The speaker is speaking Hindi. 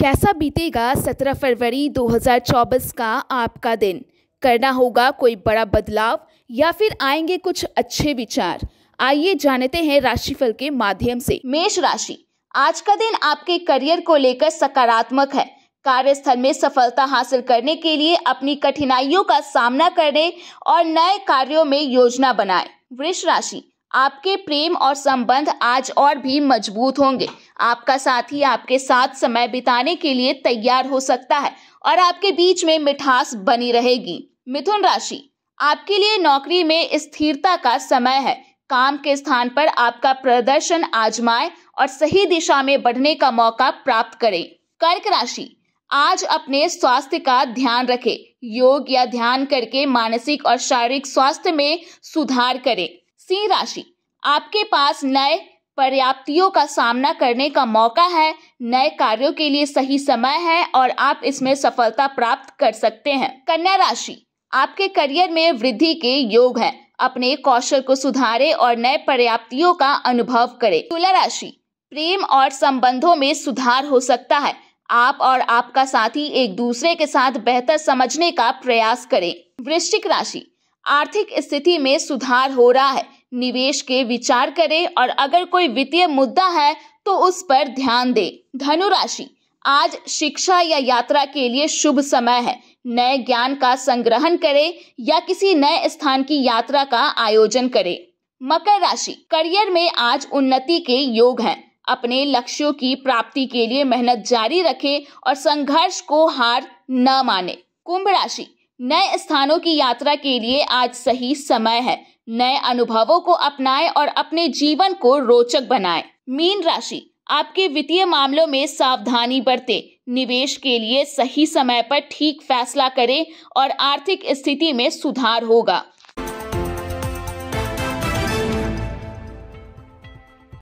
कैसा बीतेगा 17 फरवरी 2024 का आपका दिन करना होगा कोई बड़ा बदलाव या फिर आएंगे कुछ अच्छे विचार आइए जानते हैं राशिफल के माध्यम से मेष राशि आज का दिन आपके करियर को लेकर सकारात्मक है कार्यस्थल में सफलता हासिल करने के लिए अपनी कठिनाइयों का सामना करने और नए कार्यों में योजना बनाएं। वृष राशि आपके प्रेम और संबंध आज और भी मजबूत होंगे आपका साथी आपके साथ समय बिताने के लिए तैयार हो सकता है और आपके बीच में मिठास बनी रहेगी मिथुन राशि आपके लिए नौकरी में स्थिरता का समय है काम के स्थान पर आपका प्रदर्शन आजमाए और सही दिशा में बढ़ने का मौका प्राप्त करें कर्क राशि आज अपने स्वास्थ्य का ध्यान रखें योग या ध्यान करके मानसिक और शारीरिक स्वास्थ्य में सुधार करें सिंह राशि आपके पास नए पर्याप्तियों का सामना करने का मौका है नए कार्यों के लिए सही समय है और आप इसमें सफलता प्राप्त कर सकते हैं कन्या राशि आपके करियर में वृद्धि के योग है अपने कौशल को सुधारे और नए पर्याप्तियों का अनुभव करें तुला राशि प्रेम और संबंधों में सुधार हो सकता है आप और आपका साथी एक दूसरे के साथ बेहतर समझने का प्रयास करें वृश्चिक राशि आर्थिक स्थिति में सुधार हो रहा है निवेश के विचार करें और अगर कोई वित्तीय मुद्दा है तो उस पर ध्यान दे धनुराशि आज शिक्षा या यात्रा के लिए शुभ समय है नए ज्ञान का संग्रहण करें या किसी नए स्थान की यात्रा का आयोजन करें मकर राशि करियर में आज उन्नति के योग हैं अपने लक्ष्यों की प्राप्ति के लिए मेहनत जारी रखें और संघर्ष को हार न माने कुंभ राशि नए स्थानों की यात्रा के लिए आज सही समय है नए अनुभवों को अपनाएं और अपने जीवन को रोचक बनाएं। मीन राशि आपके वित्तीय मामलों में सावधानी बरते निवेश के लिए सही समय पर ठीक फैसला करें और आर्थिक स्थिति में सुधार होगा